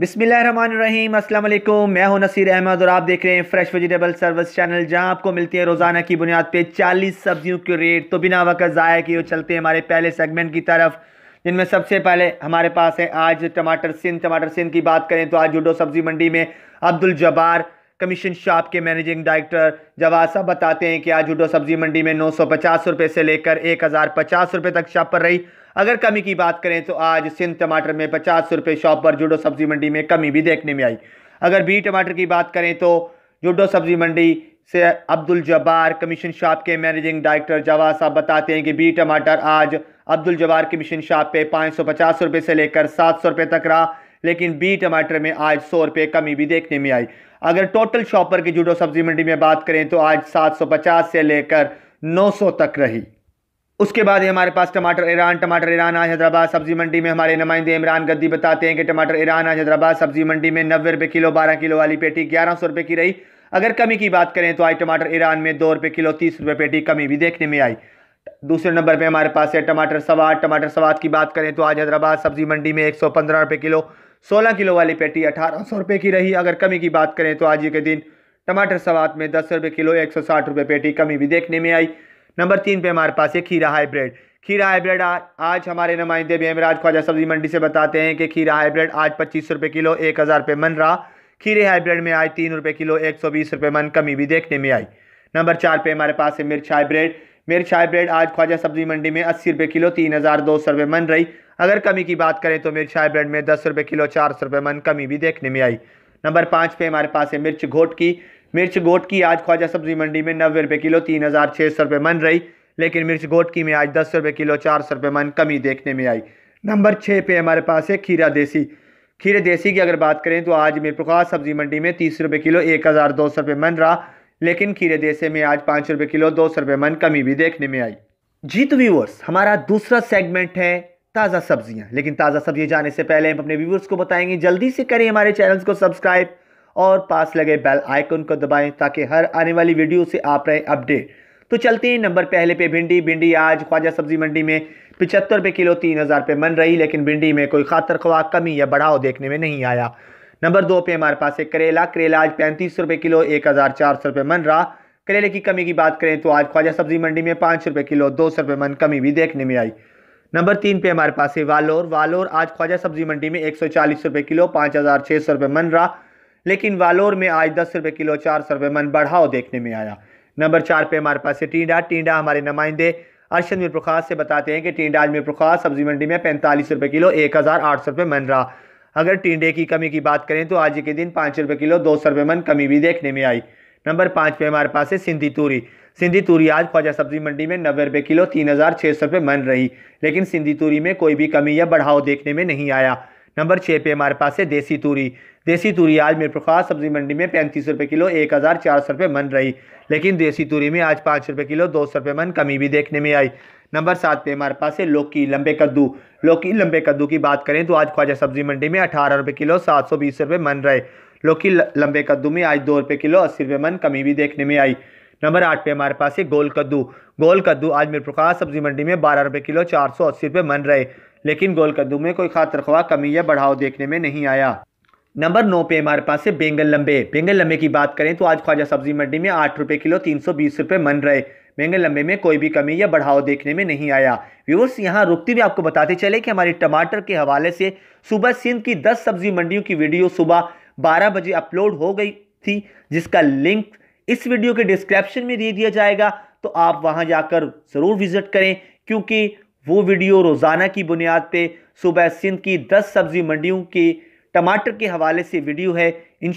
बिसमीम अल्लाम मैं हूं नसीर अहमद और आप देख रहे हैं फ्रेश वेजिटेबल सर्विस चैनल जहां आपको मिलती है रोज़ाना की बुनियाद पे 40 सब्जियों के रेट तो बिना वक्त ज़ाया किए चलते हैं हमारे पहले सेगमेंट की तरफ जिनमें सबसे पहले हमारे पास है आज टमाटर सिंध टमाटर सिंध की बात करें तो आज जुडो सब्ज़ी मंडी में अब्दुल जबार कमीशन शॉप के मैनेजिंग डायरेक्टर जवाब साहब बताते हैं कि आज जुडो सब्ज़ी मंडी में नौ सौ से लेकर एक हज़ार तक शॉप पर रही अगर कमी की बात करें तो आज सिंध टमाटर में पचास रुपये शॉप पर जुडो सब्जी मंडी में कमी भी देखने में आई अगर बी टमाटर की बात करें तो जुडो सब्जी मंडी से अब्दुल जब्बार कमीशन शॉप के मैनेजिंग डायरेक्टर जवाब साहब बताते हैं कि बी टमाटर आज अब्दुल जब्बार कमीशन शॉप पे पाँच सौ पचास रुपये से लेकर सात सौ रुपये तक रहा लेकिन बी टमाटर में आज सौ रुपये कमी भी देखने में आई अगर टोटल शॉपर की जुडो सब्जी मंडी में बात करें तो आज सात सौ पचास से लेकर नौ सौ तक रही उसके बाद हमारे पास टमाटर ईरान टमाटर ईरान आज हैदराबाद सब्जी मंडी में हमारे नुमाइंदे इमरान गद्दी बताते हैं कि टमाटर ईरान आज हैदराबाद सब्जी मंडी में नब्बे रुपये किलो बारह किलो वाली पेटी ग्यारह सौ रुपये की रही अगर कमी की बात करें तो आज टमाटर ईरान में दो रुपये किलो तीस रुपये पेटी कमी भी देखने में आई दूसरे नंबर पर हमारे पास है टमाटर सवाद टमाटर सवाद की बात करें तो आज हैदराबाद सब्जी मंडी में एक सौ पंद्रह रुपये किलो सोलह किलो वाली पेटी अठारह सौ रुपये की रही अगर कमी की बात करें तो आज के दिन टमाटर सवाद में दस रुपये किलो एक सौ साठ रुपये पेटी कमी भी देखने में आई नंबर तीन पे हमारे पास है खीरा हाइब्रिड खीरा हाइब्रिड आज हमारे नुमाइंदे बेमराज ख्वाजा सब्जी मंडी से बताते हैं कि खीरा हाइब्रिड आज पच्चीस रुपये किलो एक हज़ार रुपये मन रहा खीरे हाइब्रिड में आज तीन रुपये किलो एक सौ बीस रुपये मन कमी भी देखने में आई नंबर चार पे हमारे पास है मिर्च हाइब्रिड मिर्च हाइब्रिड आज ख्वाजा सब्जी मंडी में अस्सी रुपये किलो तीन हज़ार दो सौ रुपये मन रही अगर कमी की बात करें तो मिर्च हाइब्रिड में दस रुपये किलो चार सौ रुपये मन कमी भी देखने में आई नंबर पाँच पे हमारे पास है मिर्च घोट की मिर्च गोट की आज ख्वाजा सब्जी मंडी में नब्बे रुपये किलो तीन हज़ार छः सौ रुपये मन रही लेकिन मिर्च गोट की में आज दस रुपये किलो चार सौ रुपये मन कमी देखने में आई नंबर छः पे हमारे पास है खीरा देसी खीरे देसी की अगर बात करें तो आज मीरप्रकाश सब्जी मंडी में तीस रुपये किलो एक हज़ार दो सौ रुपये मन रहा लेकिन खीरे देसी में आज पाँच रुपये किलो दो सौ रुपये मन कमी भी देखने में आई जीत तो व्यूवर्स हमारा दूसरा सेगमेंट है ताज़ा सब्जियाँ लेकिन ताज़ा सब्जियाँ जाने से पहले हम अपने व्यूवर्स को बताएंगे जल्दी से करें हमारे चैनल्स को सब्सक्राइब और पास लगे बेल आइकन को दबाएं ताकि हर आने वाली वीडियो से आप रहे अपडेट तो चलते हैं नंबर पहले पे भिंडी भिंडी आज ख्वाजा सब्जी मंडी में पिचहत्तर रुपये किलो तीन हज़ार रुपये मन रही लेकिन भिंडी में कोई खातर खवा कमी या बढ़ाव देखने में नहीं आया नंबर दो पे हमारे पास है करेला करेला आज पैंतीस रुपये किलो एक हज़ार चार सौ रुपये मन रहा करेले की कमी की बात करें तो आज ख्वाजा सब्जी मंडी में पाँच रुपये किलो दो सौ रुपये मन कमी भी देखने में आई नंबर तीन पे हमारे पास है वालोर वालोर आज ख्वाजा सब्जी मंडी में एक सौ चालीस रुपये किलो पाँच हज़ार छः सौ रुपये मन रहा लेकिन वालोर में आज दस रुपये किलो चार सौ रुपये मन बढ़ाव देखने में आया नंबर चार पे हमारे पास है टीडा टीडा हमारे नुमाइंदे अरशद मीर प्रखास से बताते हैं कि टीडा अजमेर प्रखास सब्जी मंडी में पैंतालीस रुपये किलो एक हज़ार आठ सौ रुपये मन रहा अगर टीडे की कमी की बात करें तो आज के दिन पाँच रुपये किलो दो सौ रुपये मन कमी भी देखने में आई नंबर पाँच पे हमारे पास है सिंधी तूरी सिंधी तूरी आज ख्वाजा सब्जी मंडी में नब्बे रुपये किलो तीन हज़ार छः सौ रुपये मन रही लेकिन सिंधी तूरी में कोई भी कमी या बढ़ाव देखने में नहीं आया नंबर छः पे हमारे पास है देसी तूरी देसी तूरी आज मेरे प्रकाश सब्जी मंडी में पैंतीस रुपये किलो एक हज़ार चार सौ रुपये मन रही लेकिन देसी तूरी में आज पाँच रुपये किलो दो सौ रुपये मन कमी भी देखने में आई नंबर सात पे हमारे पास है लौकी लंबे कद्दू लौकी लंबे कद्दू की बात करें तो आज ख्वाजा सब्जी मंडी में अठारह रुपये किलो सात सौ बीस रुपये मन रहे लौकी लंबे कद्दू में आज दो रुपये किलो अस्सी रुपये मन कमी भी देखने में आई नंबर आठ पे हमारे पास है गोल कद्दू गोल कद्दू आज मेरे प्रकाश सब्जी मंडी में बारह रुपये किलो चार सौ अस्सी रुपये मन रहे लेकिन गोलकद्दू में कोई खातर ख्वाह कमी या बढ़ाव देखने में नहीं आया नंबर नौ पे हमारे पास है बेंगल लंबे बेंगल लंबे की बात करें तो आज ख्वाजा सब्जी मंडी में आठ रुपये किलो तीन सौ बीस रुपये मन रहे बेंगल लंबे में कोई भी कमी या बढ़ाव देखने में नहीं आया व्यूवर्स यहाँ रुकते हुए आपको बताते चले कि हमारे टमाटर के हवाले से सुबह सिंध की दस सब्जी मंडियों की वीडियो सुबह बारह बजे अपलोड हो गई थी जिसका लिंक इस वीडियो के डिस्क्रिप्शन में दे दिया जाएगा तो आप वहाँ जाकर ज़रूर विजिट करें क्योंकि वो वीडियो रोज़ाना की बुनियाद पर सुबह सिंध की दस सब्ज़ी मंडियों के टमाटर के हवाले से वीडियो है इन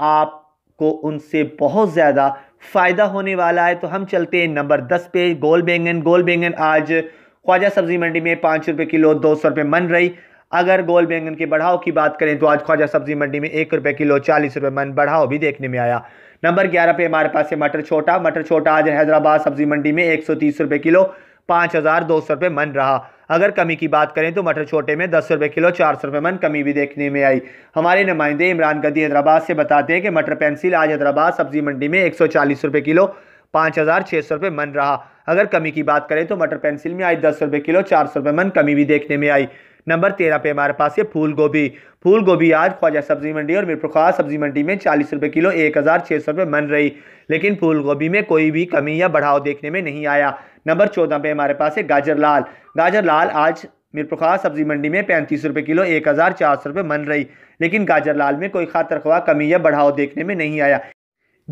आपको उनसे बहुत ज़्यादा फ़ायदा होने वाला है तो हम चलते हैं नंबर दस पे गोल बैंगन गोल बैंगन आज ख्वाजा सब्ज़ी मंडी में पाँच रुपये किलो दो सौ रुपये मन रही अगर गोल बैंगन के बढ़ाव की बात करें तो आज ख्वाजा सब्जी मंडी में एक रुपये किलो चालीस रुपये मन बढ़ाव भी देखने में आया नंबर ग्यारह पे हमारे पास है मटर छोटा मटर छोटा आज हैदराबाद सब्जी मंडी में एक सौ तीस रुपये किलो पाँच हज़ार दो सौ रुपये मन रहा अगर कमी की बात करें तो मटर छोटे में दस रुपये किलो चार सौ रुपये मन कमी भी देखने में आई हमारे नुमाइंदे इमरान गदी हैदराबाद से बताते हैं कि मटर पेंसिल आज हैदराबाद सब्जी मंडी में एक सौ चालीस रुपये किलो पाँच हज़ार छः सौ रुपये मन रहा अगर कमी की बात करें तो मटर पेंसिल में आज दस रुपये किलो चार सौ रुपये मन कमी भी देखने में आई नंबर तेरह पे हमारे पास है फूल गोभी फूल गोभी आज ख्वाजा सब्जी मंडी और मीर प्रकाश सब्जी मंडी में चालीस रुपये किलो एक हज़ार छः सौ रुपये बन रही लेकिन फूल गोभी में कोई भी कमी या बढ़ाव देखने में नहीं आया नंबर चौदह पे हमारे पास है गाजर लाल गाजर लाल आज प्रखवा सब्जी मंडी में पैंतीस रुपये किलो एक हज़ार चार सौ रुपये बन रही लेकिन गाजर लाल में कोई खातर कमी या बढ़ाव देखने में नहीं आया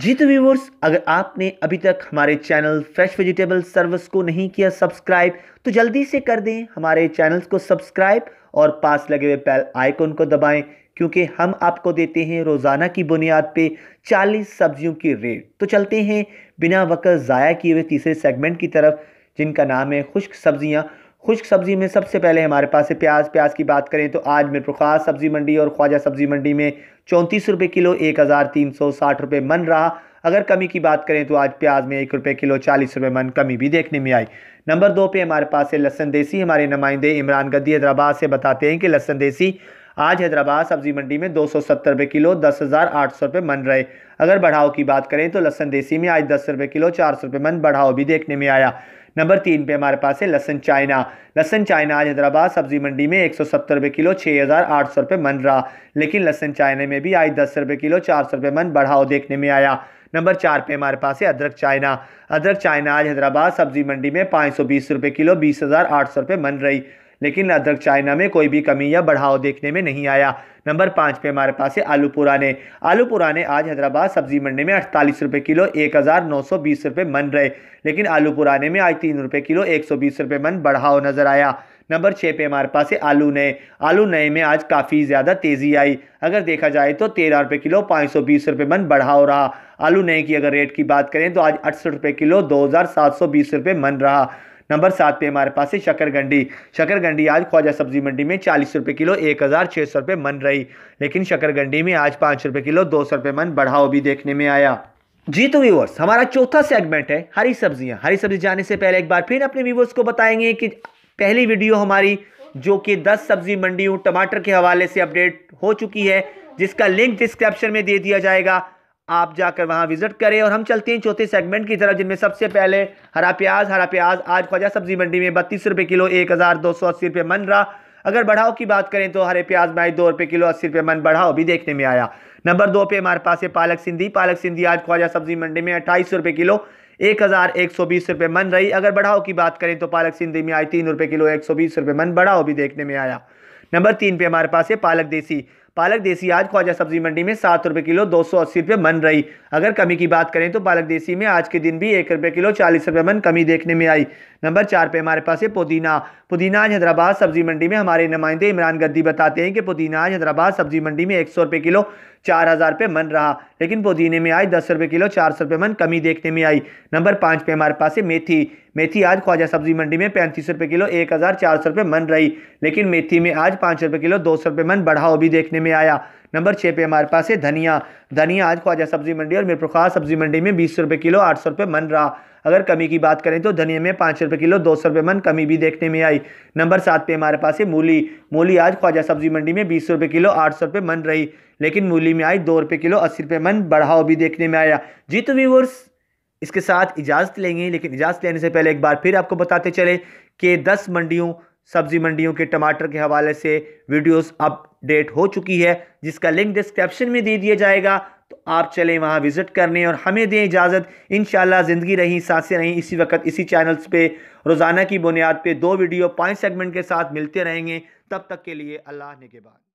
जी तो व्यूवर्स अगर आपने अभी तक हमारे चैनल फ्रेश वेजिटेबल सर्विस को नहीं किया सब्सक्राइब तो जल्दी से कर दें हमारे चैनल्स को सब्सक्राइब और पास लगे हुए बेल आइकन को दबाएं क्योंकि हम आपको देते हैं रोज़ाना की बुनियाद पे 40 सब्जियों की रेट तो चलते हैं बिना वक्त ज़ाया किए हुए तीसरे सेगमेंट की तरफ जिनका नाम है खुश्क सब्जियाँ खुश्क सब्ज़ी में सबसे पहले हमारे पास है प्याज प्याज की बात करें तो आज मेरे खास सब्ज़ी मंडी और ख्वाजा सब्ज़ी मंडी में चौंतीस रुपये किलो एक हज़ार तीन सौ साठ रुपये मन रहा अगर कमी की बात करें तो आज प्याज में एक रुपये किलो चालीस रुपये मन कमी भी देखने में आई नंबर दो पे हमारे पास है लहसन देसी हमारे नुमाइंदे इमरान गद्दी हैदराबाद से बताते हैं कि लहसन देसी आज हैदराबाद सब्जी मंडी में दो सौ सत्तर रुपये किलो दस हज़ार आठ सौ रुपये मन रहे अगर बढ़ाव की बात करें तो लहसन देसी में आज दस रुपये किलो चार सौ रुपये मन बढ़ाव भी देखने में आया नंबर तीन पे हमारे पास है लसन चाइना लसन चाइना आज हैदराबाद सब्जी मंडी में एक सौ सत्तर रुपये किलो छः हज़ार आठ सौ रुपये मन रहा लेकिन लसन चाइना में भी आज दस रुपये किलो चार सौ रुपये मन बढ़ाव देखने में आया नंबर चार पे हमारे पास है अदरक चाइना अदरक चाइना आज हैदराबाद सब्जी मंडी में पाँच सौ बीस रुपये किलो बीस हज़ार आठ सौ रुपये मन रही लेकिन अदरक चाइना में कोई भी कमी या बढ़ाव देखने में नहीं आया नंबर पाँच पे हमारे पास है आलू पुराने आलू पुराने आज हैदराबाद सब्जी मंडी में अड़तालीस रुपये किलो एक हज़ार नौ सौ बीस रुपये मन रहे लेकिन आलू पुराने में आज तीन रुपये किलो एक सौ बीस रुपये मन बढ़ाव नज़र आया नंबर छः पे हमारे पास है आलू नए आलू नए में आज काफ़ी ज़्यादा तेज़ी आई अगर देखा जाए तो तेरह रुपये किलो पाँच सौ बीस रुपये मन बढ़ाव रहा आलू नए की अगर रेट की बात करें तो आज अड़सठ रुपये किलो दो हज़ार सात सौ बीस रुपये मन रहा नंबर सात पे हमारे पास है शकरगंडी शकरगंडी आज ख्वाजा सब्जी मंडी में चालीस रुपये किलो एक हज़ार छः सौ रुपये मन रही लेकिन शकरगंडी में आज पाँच रुपये किलो दो सौ रुपये मन बढ़ाओ भी देखने में आया जी तो व्यूवर्स हमारा चौथा सेगमेंट है हरी सब्जियाँ हरी सब्जी जाने से पहले एक बार फिर अपने व्यूवर्स को बताएंगे कि पहली वीडियो हमारी जो कि दस सब्जी मंडियों टमाटर के हवाले से अपडेट हो चुकी है जिसका लिंक डिस्क्रिप्शन में दे दिया जाएगा आप जाकर वहाँ विजिट करें और हम चलते हैं चौथे सेगमेंट की तरफ जिनमें सबसे पहले हरा प्याज हरा प्याज आज ख्वाजा सब्जी मंडी में बत्तीस रुपये किलो एक हज़ार दो सौ अस्सी रुपये मन रहा अगर बढ़ाओ की बात करें तो हरे प्याज में दो रुपये किलो अस्सी रुपये मन बढ़ाओ भी देखने में आया नंबर दो पे हमारे पास है पालक सिंधी पालक सिंधी आज ख्वाजा सब्जी मंडी में अट्ठाईस रुपये किलो एक हज़ार एक सौ बीस रुपये मन रही अगर बढ़ाओ की बात करें तो पालक सिंधी में आई तीन रुपये किलो एक सौ बीस रुपये मन बढ़ाओ भी देखने में आया नंबर तीन पे हमारे पास है पालक देसी पालक देसी आज ख्वाजा सब्जी मंडी में सात रुपये किलो दो सौ अस्सी रुपये मन रही अगर कमी की बात करें तो पालक देसी में आज के दिन भी एक रुपये किलो चालीस रुपये मन कमी देखने में आई नंबर चार पे हमारे पास है पुदीना पुदीना आज हैदराबाद सब्जी मंडी में हमारे नुमाइंदे इमरान गद्दी बताते हैं कि पुदीना आज हैदराबाद सब्जी मंडी में एक सौ रुपये किलो चार हज़ार पे मन रहा लेकिन पुदीने में आज दस रुपये किलो चार सौ रुपये मन कमी देखने में आई नंबर पाँच पे हमारे पास है मेथी मेथी आज ख्वाजा सब्जी मंडी में पैंतीस रुपये किलो एक हज़ार चार सौ रुपये मन रही लेकिन मेथी में आज पाँच रुपये किलो दो सौ रुपये मन बढ़ाव भी देखने में आया नंबर छः पे हमारे पास है धनिया धनिया आज ख्वाजा सब्जी मंडी और मीरपुर खास सब्जी मंडी में बीस रुपये किलो आठ सौ रुपये मन रहा अगर कमी की बात करें तो धनिया में पाँच रुपये किलो दो सौ रुपये मन कमी भी देखने में आई नंबर सात पे हमारे पास है मूली मूली आज ख्वाजा सब्जी मंडी में बीस रुपये किलो आठ सौ रुपये मन रही लेकिन मूली में आई दो रुपये किलो अस्सी रुपये मन बढ़ाव भी देखने में आया जी तो व्यूवर्स इसके साथ इजाज़त लेंगे लेकिन इजाज़त लेने से पहले एक बार फिर आपको बताते चले कि दस मंडियों सब्जी मंडियों के टमाटर के हवाले से वीडियोस अब डेट हो चुकी है जिसका लिंक डिस्क्रिप्शन में दे दिया जाएगा तो आप चलें वहाँ विज़िट करने और हमें दें इजाज़त इन ज़िंदगी रहीं सांसें रहीं इसी वक्त इसी चैनल्स पे रोज़ाना की बुनियाद पे दो वीडियो पांच सेगमेंट के साथ मिलते रहेंगे तब तक के लिए अल्लाह ने के बाद